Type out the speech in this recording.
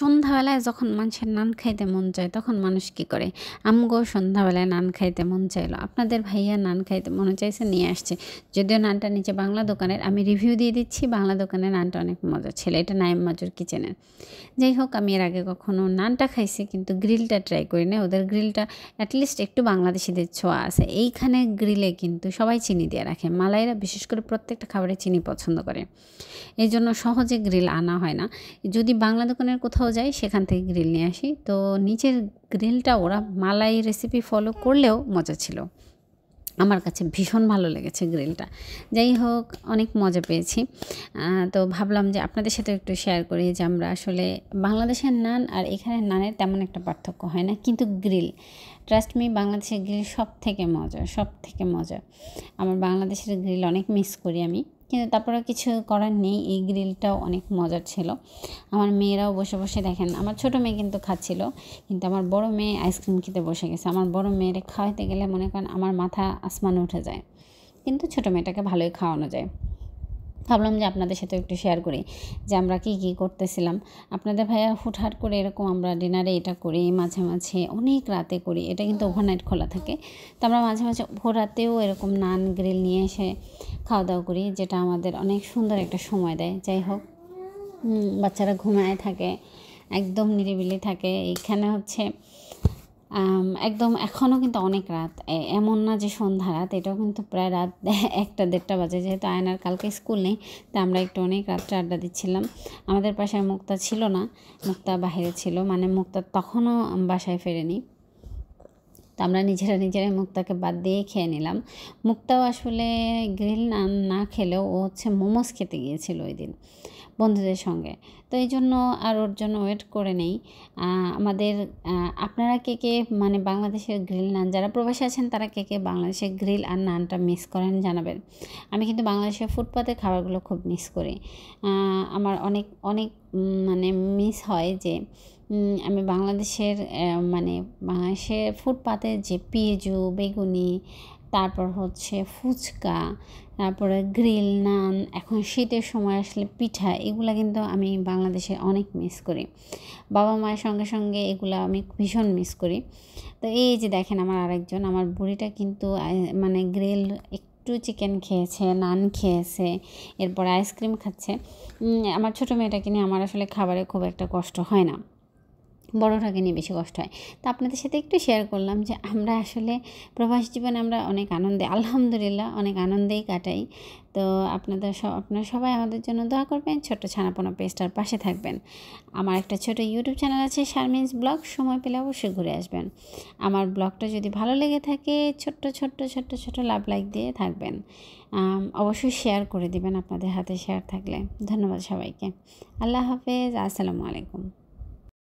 সন্ধ্যাবেলায় যখন মানুষের নান খাইতে মন চায় তখন মানুষ কি করে আমগো সন্ধ্যাবেলায় নান খাইতে মন চাইলো আপনাদের ভাইয়া নান খাইতে মনে চাইছে নিয়ে আসছে যদিও নানটা নিচে বাংলা দোকানের আমি রিভিউ দিয়ে দিচ্ছি বাংলা দোকানের নানটা অনেক মজা ছিল এটা নাইম মাজুর কিচেনের যাই হোক আমি এর আগে কখনও নানটা খাইছি কিন্তু গ্রিলটা ট্রাই করি না ওদের গ্রিলটা অ্যাটলিস্ট একটু বাংলাদেশিদের ছোঁয়া আছে এইখানে গ্রিলে কিন্তু সবাই চিনি দিয়ে রাখে মালাইরা বিশেষ করে প্রত্যেকটা খাবারে চিনি পছন্দ করে এই জন্য সহজে গ্রিল আনা হয় না যদি বাংলা দোকানের কোথাও কোথাও যাই সেখান থেকে গ্রিল নিয়ে আসি তো নিচের গ্রিলটা ওরা মালাই রেসিপি ফলো করলেও মজা ছিল আমার কাছে ভীষণ ভালো লেগেছে গ্রিলটা যাই হোক অনেক মজা পেয়েছি তো ভাবলাম যে আপনাদের সাথে একটু শেয়ার করি যে আমরা আসলে বাংলাদেশের নান আর এখানে নানের তেমন একটা পার্থক্য হয় না কিন্তু গ্রিল ট্রাস্ট মি বাংলাদেশের গ্রিল সব থেকে মজা সব থেকে মজা আমার বাংলাদেশের গ্রিল অনেক মিস করি আমি কিন্তু তারপরে কিছু করার নেই এই গ্রিলটাও অনেক মজার ছিল আমার মেয়েরাও বসে বসে দেখেন আমার ছোট মেয়ে কিন্তু খাচ্ছিল কিন্তু আমার বড় মেয়ে আইসক্রিম খেতে বসে গেছে আমার বড় মেয়ের খাওয়াতে গেলে মনে করেন আমার মাথা আসমানে উঠে যায় কিন্তু ছোটো মেয়েটাকে ভালোই খাওয়ানো যায় ভাবলাম যে আপনাদের সাথে একটু শেয়ার করি যে আমরা কী কী করতেছিলাম আপনাদের ভাইয়া হুটহাট করে এরকম আমরা ডিনারে এটা করি মাঝে মাঝে অনেক রাতে করি এটা কিন্তু ওভারনাইট খোলা থাকে তো আমরা মাঝে মাঝে ভোর রাতেও এরকম নান গ্রিল নিয়ে এসে খাওয়া দাওয়া করি যেটা আমাদের অনেক সুন্দর একটা সময় দেয় যাই হোক বাচ্চারা ঘুমায় থাকে একদম নিরিবিলি থাকে এইখানে হচ্ছে একদম এখনও কিন্তু অনেক রাত এমন না যে সন্ধ্যা রাত এটাও কিন্তু প্রায় রাত একটা দেড়টা বাজে যেহেতু আয়নার কালকে স্কুল নেই তা আমরা একটু অনেক রাত্রে আড্ডা দিচ্ছিলাম আমাদের পাশে মুক্তা ছিল না মুক্তা বাহিরে ছিল মানে মুক্তা তখনও বাসায় ফেরেনি তো আমরা নিজেরা নিজেরাই মুক্তাকে বাদ দিয়ে খেয়ে নিলাম মুক্তাও আসলে গ্রিল নান না খেলেও ও হচ্ছে মোমোস খেতে গিয়েছিল ওই দিন বন্ধুদের সঙ্গে তো এই জন্য আর ওর জন্য ওয়েট করে নেই আমাদের আপনারা কে কে মানে বাংলাদেশের গ্রিল নান যারা প্রবাসে আছেন তারা কে কে বাংলাদেশের গ্রিল আর নানটা মিস করেন জানাবেন আমি কিন্তু বাংলাদেশের ফুটপাতের খাবারগুলো খুব মিস করি আমার অনেক অনেক মানে মিস হয় যে আমি বাংলাদেশের মানে বাংলাদেশের ফুটপাতে যে পেঁয়াজু বেগুনি তারপর হচ্ছে ফুচকা তারপরে গ্রিল নান এখন শীতের সময় আসলে পিঠা এগুলা কিন্তু আমি বাংলাদেশে অনেক মিস করি বাবা মায়ের সঙ্গে সঙ্গে এগুলো আমি ভীষণ মিস করি তো এই যে দেখেন আমার আরেকজন আমার বুড়িটা কিন্তু মানে গ্রিল একটু চিকেন খেয়েছে নান খেয়েছে এরপর আইসক্রিম খাচ্ছে আমার ছোটো মেয়েটাকে নিয়ে আমার আসলে খাবারে খুব একটা কষ্ট হয় না বড়টাকে নিয়ে বেশি কষ্ট হয় তা আপনাদের সাথে একটু শেয়ার করলাম যে আমরা আসলে প্রবাস জীবনে আমরা অনেক আনন্দে আলহামদুলিল্লাহ অনেক আনন্দেই কাটাই তো আপনাদের সব আপনারা সবাই আমাদের জন্য দোয়া করবেন ছোট ছানাপোনা পেস্টার পাশে থাকবেন আমার একটা ছোট ইউটিউব চ্যানেল আছে শারমিন্স ব্লগ সময় পেলে অবশ্যই ঘুরে আসবেন আমার ব্লগটা যদি ভালো লেগে থাকে ছোট্ট ছোট্ট ছোট্ট ছোট লাভ লাইক দিয়ে থাকবেন অবশ্যই শেয়ার করে দিবেন আপনাদের হাতে শেয়ার থাকলে ধন্যবাদ সবাইকে আল্লাহ হাফেজ আসসালামু আলাইকুম